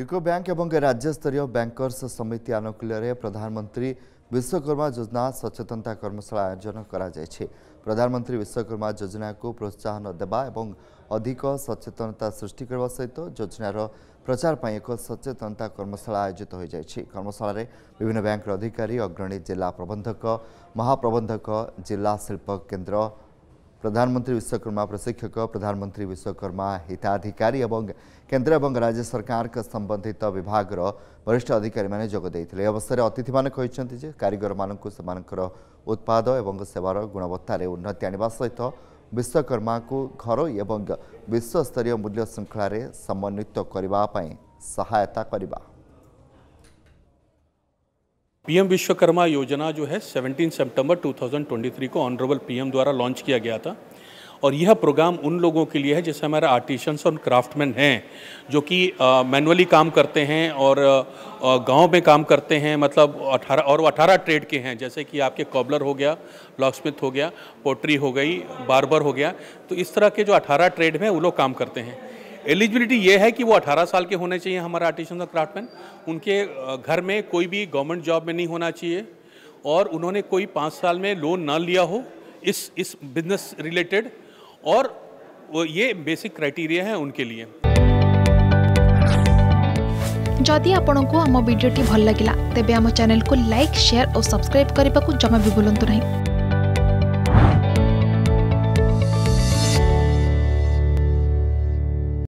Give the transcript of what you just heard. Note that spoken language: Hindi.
ୟୁକୋ ବ୍ୟାଙ୍କ ଏବଂ ରାଜ୍ୟସ୍ତରୀୟ ବ୍ୟାଙ୍କର୍ସ ସମିତି ଆନୁକୂଲ୍ୟରେ ପ୍ରଧାନମନ୍ତ୍ରୀ ବିଶ୍ୱକର୍ମା ଯୋଜନା ସଚେତନତା କର୍ମଶାଳା ଆୟୋଜନ କରାଯାଇଛି ପ୍ରଧାନମନ୍ତ୍ରୀ ବିଶ୍ୱକର୍ମା ଯୋଜନାକୁ ପ୍ରୋତ୍ସାହନ ଦେବା ଏବଂ ଅଧିକ ସଚେତନତା ସୃଷ୍ଟି କରିବା ସହିତ ଯୋଜନାର ପ୍ରଚାର ପାଇଁ ଏକ ସଚେତନତା କର୍ମଶାଳା ଆୟୋଜିତ ହୋଇଯାଇଛି କର୍ମଶାଳାରେ ବିଭିନ୍ନ ବ୍ୟାଙ୍କର ଅଧିକାରୀ ଅଗ୍ରଣୀ ଜିଲ୍ଲା ପ୍ରବନ୍ଧକ ମହାପ୍ରବନ୍ଧକ ଜିଲ୍ଲା ଶିଳ୍ପ କେନ୍ଦ୍ର प्रधानमन्त्री विश्वकर्मा प्रशिक्षक प्रधानमन्त्री विश्वकर्मा एवं केन्द्र एवं राज्य सरकारका सम्बन्धित विभाग र वरिष्ठ अधिकारी अवसर अतिथि महिगर समानकर उत्पाद एवं सेवार गुणवत्तार उन्नति सहित विश्वकर्माको घर एवं विश्वस्तरीय मूल्य शृङ्खल समन्वित गर् पीएम विश्वकर्मा योजना जो है 17 सितंबर 2023 को ऑनरेबल पीएम द्वारा लॉन्च किया गया था और यह प्रोग्राम उन लोगों के लिए है जैसे हमारे आर्टिशंस और क्राफ्टमैन हैं जो कि मैनुअली काम करते हैं और गांव में काम करते हैं मतलब 18 और 18 ट्रेड के हैं जैसे कि आपके कॉबलर हो गया लॉकस्मिथ हो गया पोट्री हो गई बार्बर हो गया तो इस तरह के जो 18 ट्रेड हैं वो लोग काम करते हैं एलिजिबिलिटी ये है कि वो 18 साल के होने चाहिए हमारे आर्टिशन और क्राफ्टमैन उनके घर में कोई भी गवर्नमेंट जॉब में नहीं होना चाहिए और उन्होंने कोई पाँच साल में लोन ना लिया हो इस इस बिजनेस रिलेटेड और ये बेसिक क्राइटेरिया है उनके लिए जदि आपंक आम भिडी भल लगा तेब आम चेल को लाइक सेयार और सब्सक्राइब करने को जमा भी बुलां नहीं